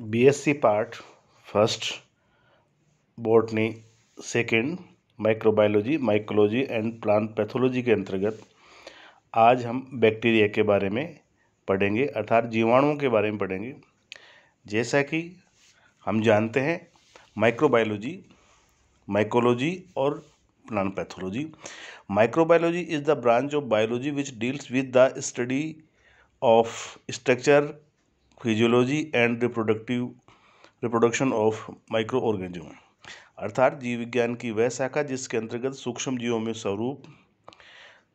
BSc part first botany second microbiology mycology and plant pathology के अंतर्गत आज हम बैक्टीरिया के बारे में पढ़ेंगे अर्थात जीवाणुओं के बारे में पढ़ेंगे जैसा कि हम जानते हैं माइक्रोबायोलॉजी माइकोलॉजी और plant pathology microbiology is the branch of biology which deals with the study of structure physiology and reproductive reproduction of microorganism अर्थात जीव विज्ञान की वह शाखा जिसके अंतर्गत सूक्ष्म जीवों में स्वरूप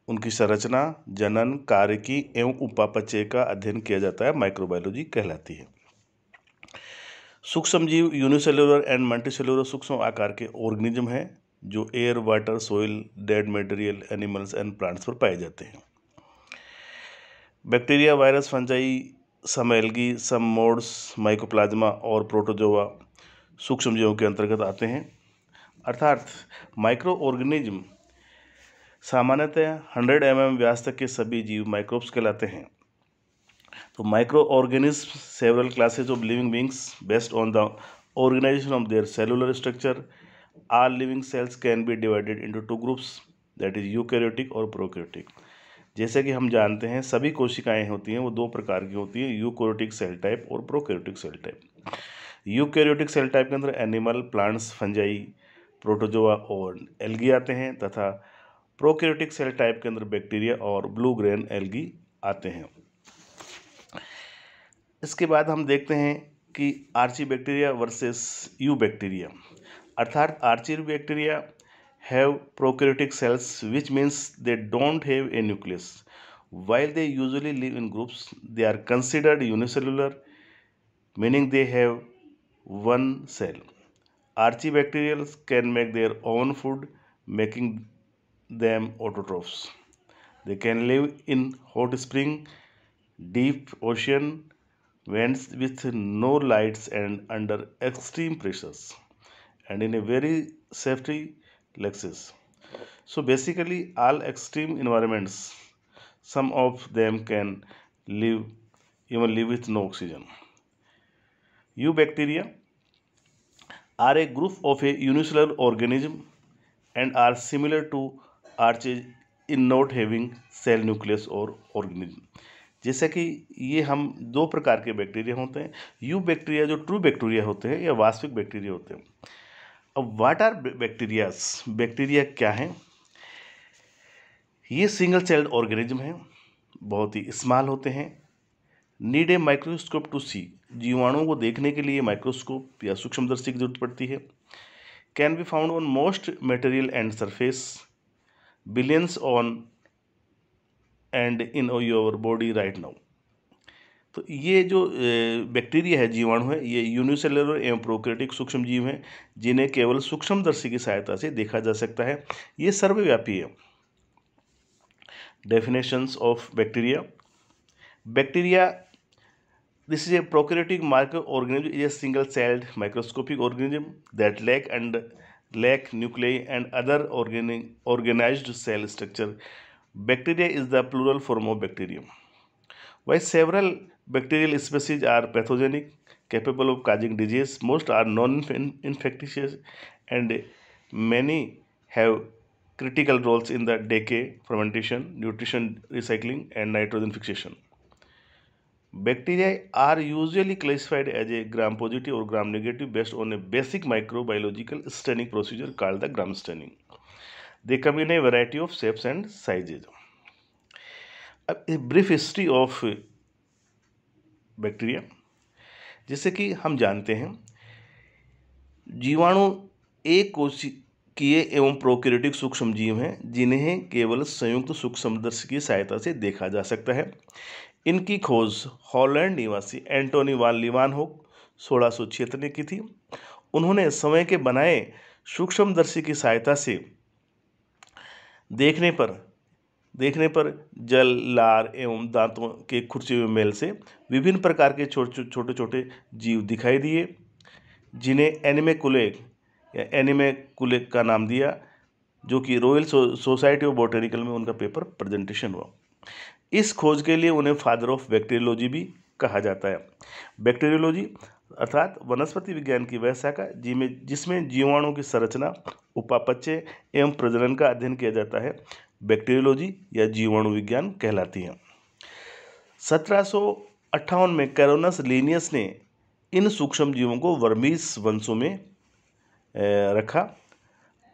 उनकी संरचना जनन कार्य की एवं उपापचय का अध्ययन किया जाता है माइक्रोबायोलॉजी कहलाती है सूक्ष्म जीव यूनिसेलुलर एंड मल्टीसेलुलर सूक्ष्म आकार के ऑर्गेनिज्म हैं जो air water soil dead material animals and plants पर पाए जाते हैं bacteria virus fungi some some moulds mycoplasma और प्रोटोजोवा सूक्ष्म जीवों के अंतर्गत आते हैं अर्थात माइक्रो ऑर्गेनिज्म सामान्यतः हंड्रेड एम एम व्यास तक के सभी जीव माइक्रोब्स कहलाते हैं तो micro organism several classes of living beings based on the organisation of their cellular structure are living cells can be divided into two groups that is eukaryotic और prokaryotic जैसे कि हम जानते हैं सभी कोशिकाएं होती हैं वो दो प्रकार की होती हैं यूकोरोटिक सेल टाइप और prokaryotic cell type eukaryotic cell type के अंदर एनिमल प्लांट्स फंजाई प्रोटोजोआ और एल्गी आते हैं तथा प्रोकैरियोटिक सेल टाइप के अंदर बैक्टीरिया और ब्लू ग्रेन एल्गी आते हैं इसके बाद हम देखते हैं कि archaebacteria versus eubacteria अर्थात archaebacteria have prokaryotic cells which means they don't have a nucleus while they usually live in groups they are considered unicellular meaning they have one cell archibacterials can make their own food making them autotrophs they can live in hot spring deep ocean vents with no lights and under extreme pressures and in a very safety lakes so basically all extreme environments some of them can live even live with no oxygen eubacteria are a group of a unicellular organism and are similar to archaea in not having cell nucleus और organism जैसे कि ये हम दो प्रकार के bacteria होते हैं यू बैक्टीरिया जो ट्रू बैक्टीरिया होते हैं या वास्तविक बैक्टीरिया होते हैं अब वाट आर बैक्टीरियाज बैक्टीरिया क्या है ये सिंगल सेल्ड ऑर्गेनिज्म हैं बहुत ही स्मॉल होते हैं need a microscope to see जीवाणुओं को देखने के लिए माइक्रोस्कोप या सूक्ष्मदर्शी की जरूरत पड़ती है can be found on most material and surface billions on and in your body right now तो ये जो बैक्टीरिया है जीवाणु है ये यूनिसेलर एवं प्रोक्रेटिक सूक्ष्म जीव हैं जिन्हें केवल सूक्ष्म दर्शी की सहायता से देखा जा सकता है ये सर्वव्यापी है definitions of bacteria bacteria this is a prokaryotic micro organism is a single celled microscopic organism that lack and lack nuclei and other organic organise cell structure bacteria is the plural form of bacterium why several Bacterial species are pathogenic, capable of causing disease. Most are non-infectious and many have critical roles in the decay, fermentation, nutrition recycling and nitrogen fixation. Bacteria are usually classified as a gram-positive or gram-negative based on a basic microbiological staining procedure called the gram staining. They come in a variety of shapes and sizes. A brief history of bacteria जैसे कि हम जानते हैं जीवाणु एक कोशिकीय एवं prokaryotic सूक्ष्म जीव हैं जिन्हें केवल संयुक्त सूक्ष्म दर्श की सहायता से देखा जा सकता है इनकी खोज हॉलैंड निवासी एंटोनी वाल लिवान हो सोलह सौ छिहत्तर ने की थी उन्होंने समय के बनाए सूक्ष्मदर्शी की सहायता से देखने पर देखने पर जल लार एवं दांतों के खुर्चे हुए मेल से विभिन्न प्रकार के छोटे छोटे छोटे जीव दिखाई दिए जिन्हें एनिमे एनिमेकुलेक या एनिमे एनिमेकुलेक का नाम दिया जो कि रॉयल सोसाइटी ऑफ बॉटेनिकल में उनका पेपर प्रेजेंटेशन हुआ इस खोज के लिए उन्हें फादर ऑफ बैक्टीरियोलॉजी भी कहा जाता है बैक्टीरियोलॉजी अर्थात वनस्पति विज्ञान की वह शाखा जिसमें जिसमें जीवाणु की संरचना उपापच्य एवं प्रजनन का अध्ययन किया जाता है बैक्टीरियोलॉजी या जीवाणु विज्ञान कहलाती हैं सत्रह में कैरोनस लीनियस ने इन सूक्ष्म जीवों को वर्मीस वंशों में रखा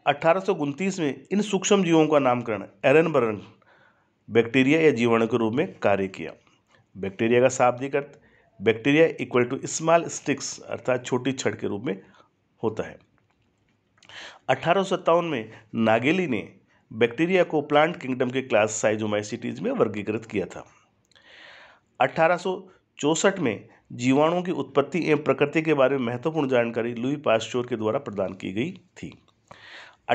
अठारह में इन सूक्ष्म जीवों का नामकरण एरन बर्न बैक्टीरिया या जीवाणु के रूप में कार्य किया बैक्टीरिया का शाब्दिक अर्थ bacteria equal to small sticks अर्थात छोटी छड़ के रूप में होता है अठारह में नागेली ने बैक्टीरिया को प्लांट किंगडम के क्लास साइजोमाइसिटीज में वर्गीकृत किया था अठारह में जीवाणुओं की उत्पत्ति एवं प्रकृति के बारे में महत्वपूर्ण जानकारी लुई पास्चोर के द्वारा प्रदान की गई थी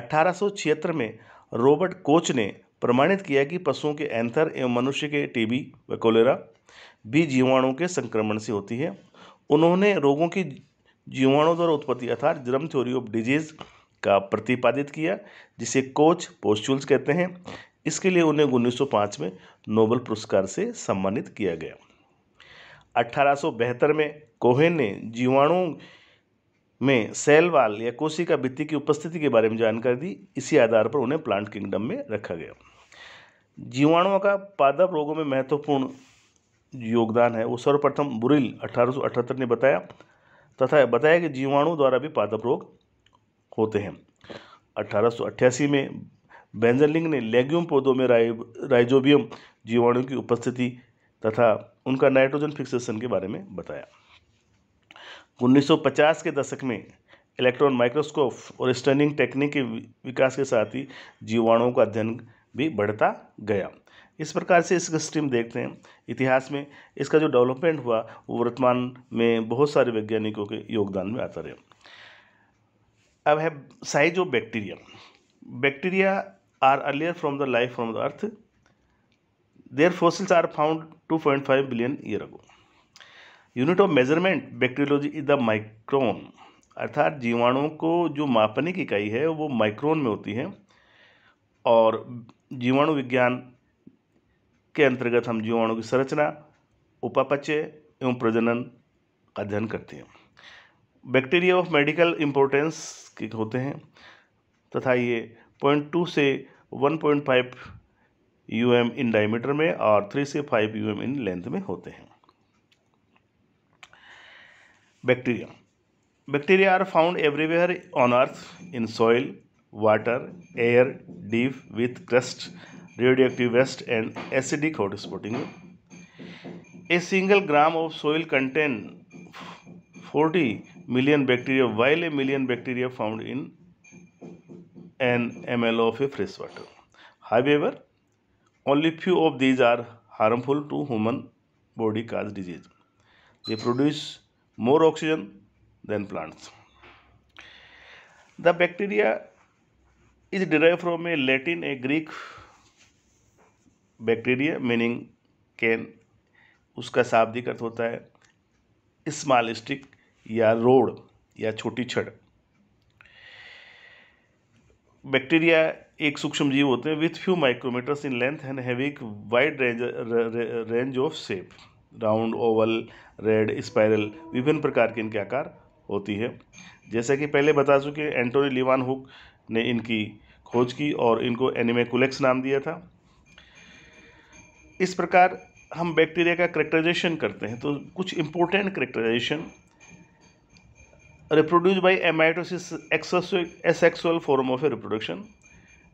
अठारह में रॉबर्ट कोच ने प्रमाणित किया कि पशुओं के एंथर एवं मनुष्य के टीबी व कोलेरा भी जीवाणुओं के संक्रमण से होती है उन्होंने रोगों की जीवाणुओं द्वारा उत्पत्ति अर्थात जर्म थ्योरी ऑफ डिजीज़ का प्रतिपादित किया जिसे कोच पोस्टुल्स कहते हैं इसके लिए उन्हें 1905 में नोबल पुरस्कार से सम्मानित किया गया अठारह में कोहेन ने जीवाणु में सेल वाल या कोशिका भित्ति की उपस्थिति के बारे में जानकारी दी इसी आधार पर उन्हें प्लांट किंगडम में रखा गया जीवाणुओं का पादप रोगों में महत्वपूर्ण योगदान है वो सर्वप्रथम बुरिल अठारह ने बताया तथा बताया कि जीवाणु द्वारा भी पादप रोग होते हैं अठारह में बेंजरलिंग ने लेग्यूम पौधों में राइ राइजोबियम जीवाणु की उपस्थिति तथा उनका नाइट्रोजन फिक्सेशन के बारे में बताया 1950 के दशक में इलेक्ट्रॉन माइक्रोस्कोप और स्टनिंग टेक्निक के विकास के साथ ही जीवाणुओं का अध्ययन भी बढ़ता गया इस प्रकार से इसका स्ट्रीम देखते हैं इतिहास में इसका जो डेवलपमेंट हुआ वो वर्तमान में बहुत सारे वैज्ञानिकों के योगदान में आता रहा अब है size of bacteria bacteria are earlier from the life from the earth their fossils are found 2.5 billion year ago unit of measurement bacteriology is the micron अर्थात जीवाणुओं को जो मापने की इकाई है वो माइक्रोन में होती है और जीवाणु विज्ञान के अंतर्गत हम जीवाणु की संरचना उपापचय एवं प्रजनन का अध्ययन करते हैं बैक्टीरिया ऑफ मेडिकल इम्पोर्टेंस के होते हैं तथा ये पॉइंट टू से one point five U M in diameter में और थ्री से five U M in length में होते हैं bacteria bacteria are found everywhere on earth in soil water air deep with crust radioactive waste and acidic hot spotting a single gram of soil contain forty million bacteria while a million bacteria found in an ml of a fresh water however only few of these are harmful to human body cause disease they produce more oxygen than plants the bacteria is derived from a latin a greek bacteria meaning can उसका शाब्दिक अर्थ होता है small stick या road या छोटी छड़ bacteria एक सूक्ष्म जीव होते हैं with few micrometers in length and एक wide range range of shape round oval rod spiral विभिन्न प्रकार के इनके आकार होती है जैसा कि पहले बता चुके एंटोनी लिवान हुक ने इनकी खोज की और इनको एनिमेकुलेक्स नाम दिया था इस प्रकार हम बैक्टीरिया का करेक्टराइजेशन करते हैं तो कुछ important characterisation Reproduced by mitosis, asexual form of a reproduction.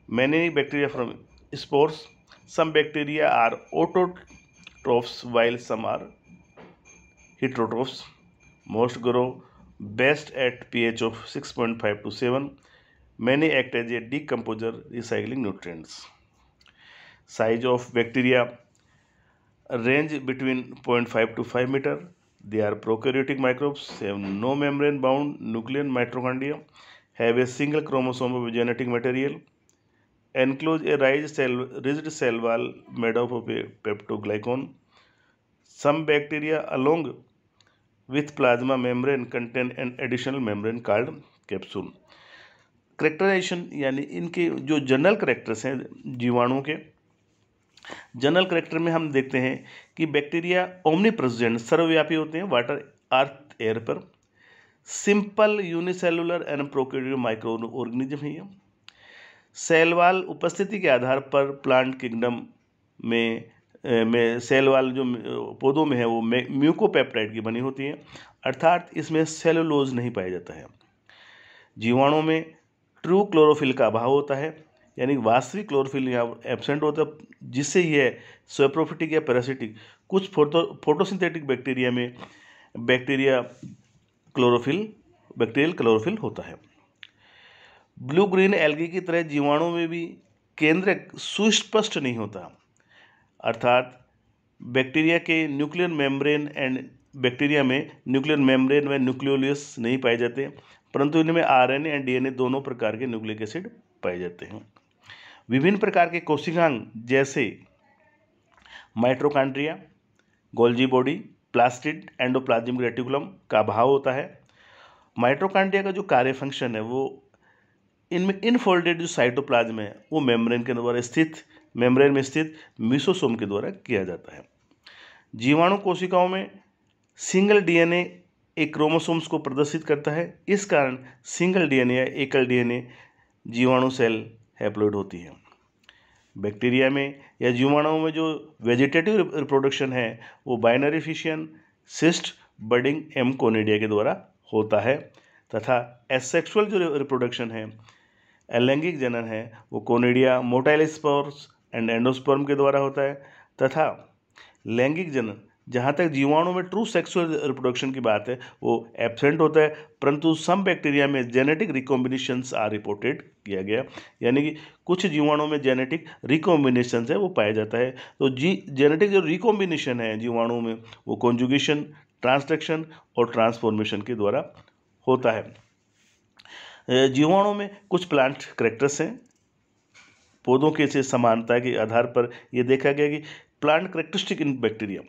Many bacteria from spores. Some bacteria are autotrophs while some are heterotrophs. Most grow best at pH of 6.5 to 7. Many act as a decomposer recycling nutrients. Size of bacteria range between 0.5 to 5 meter They are prokaryotic microbes, have no membrane bound nuclein mitochondria, have a single chromosome of genetic material, enclose a ridged cell, ridged cell wall made up of a peptoglycan. Some bacteria along with plasma membrane contain an additional membrane called capsule. Characterisation यानी इनके जो general characters हैं जीवाणु के general character में हम देखते हैं कि बैक्टीरिया ओमनी प्रेजेंट सर्वव्यापी होते हैं वाटर अर्थ एयर पर simple unicellular and prokaryotic micro organism है ये सेलवाल उपस्थिति के आधार पर प्लांट किंगडम में में सेलवाल जो पौधों में है वो म्यूकोपेप्टाइड की बनी होती है अर्थात इसमें सेलुलोज नहीं पाया जाता है जीवाणुओं में ट्रू क्लोरोफिल का अभाव होता है यानी वास्तविक क्लोरोफिल यहाँ एबसेंट होता है जिससे यह स्वेप्रोफिटिक या पैरासिटिक कुछ फोटो फोटोसिंथेटिक बैक्टीरिया में बैक्टीरिया क्लोरोफिल बैक्टीरियल क्लोरोफिल होता है ब्लू ग्रीन एल्गी की तरह जीवाणु में भी केंद्रक सुस्पष्ट नहीं होता अर्थात बैक्टीरिया के न्यूक्लियर मेम्ब्रेन एंड बैक्टीरिया में न्यूक्लियर मेम्ब्रेन व न्यूक्लियोलियस नहीं पाए जाते परंतु इनमें आरएनए एंड डीएनए दोनों प्रकार के न्यूक्लिक एसिड पाए जाते हैं विभिन्न प्रकार के कोशिकांग जैसे mitochondria Golgi body plastid endoplasmic reticulum का अभाव होता है माइट्रोकांड्रिया का जो कार्य फंक्शन है वो इनमें इनफोल्डेड जो साइटोप्लाज्म है वो मेम्ब्रेन के द्वारा स्थित मेम्ब्रेन में स्थित मिसोसोम के द्वारा किया जाता है जीवाणु कोशिकाओं में सिंगल डीएनए एक क्रोमोसोम्स को प्रदर्शित करता है इस कारण सिंगल डीएनए या एकल डीएनए जीवाणु सेल हैप्लोइड होती है बैक्टीरिया में या जीवाणुओं में जो वेजिटेटिव रिप्रोडक्शन है वो बाइनरी फिशियन सिस्ट बर्डिंग एम कोनेडिया के द्वारा होता है तथा एसेक्सुअल जो रिप्रोडक्शन है अलैंगिक जनन है वो conidia motile spores and endosperm के द्वारा होता है तथा लैंगिक जनन जहाँ तक जीवाणु में ट्रू सेक्सुअल रिप्रोडक्शन की बात है वो एबसेंट होता है परंतु सम बैक्टीरिया में जेनेटिक रिकॉम्बिनेशंस आर रिपोर्टेड किया गया यानी कि कुछ जीवाणु में जेनेटिक रिकॉम्बिनेशन है वो पाया जाता है तो जी जेनेटिक जो रिकॉम्बिनेशन है जीवाणु में वो कॉन्जुगेशन ट्रांसडक्शन और ट्रांसफॉर्मेशन के द्वारा होता है जीवाणु में कुछ प्लांट करेक्टर्स हैं पौधों के से समानता के आधार पर यह देखा गया कि प्लांट करेक्टरिस्टिक इन बैक्टीरिया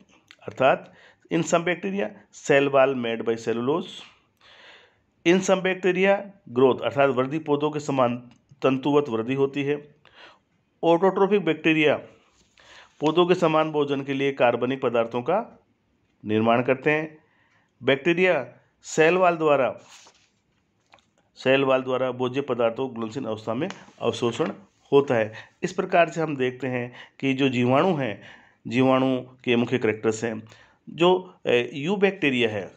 अर्थात in some bacteria cell wall made by cellulose in some bacteria growth अर्थात वृद्धि पौधों के समान तंतुवत वृद्धि होती है ऑटोट्रोफिक बैक्टीरिया पौधों के समान भोजन के लिए कार्बनिक पदार्थों का निर्माण करते हैं बैक्टीरिया सेल वाल द्वारा सेल वाल द्वारा भोज्य पदार्थों को अवस्था में अवशोषण होता है इस प्रकार से हम देखते हैं कि जो जीवाणु हैं जीवाणु के मुख्य करेक्टर्स हैं जो यू बैक्टीरिया है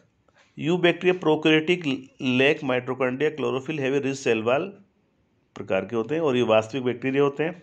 eubacteria prokaryotic lack mitochondria chlorophyll have rigid cell wall प्रकार के होते हैं और ये वास्तविक बैक्टीरिया होते हैं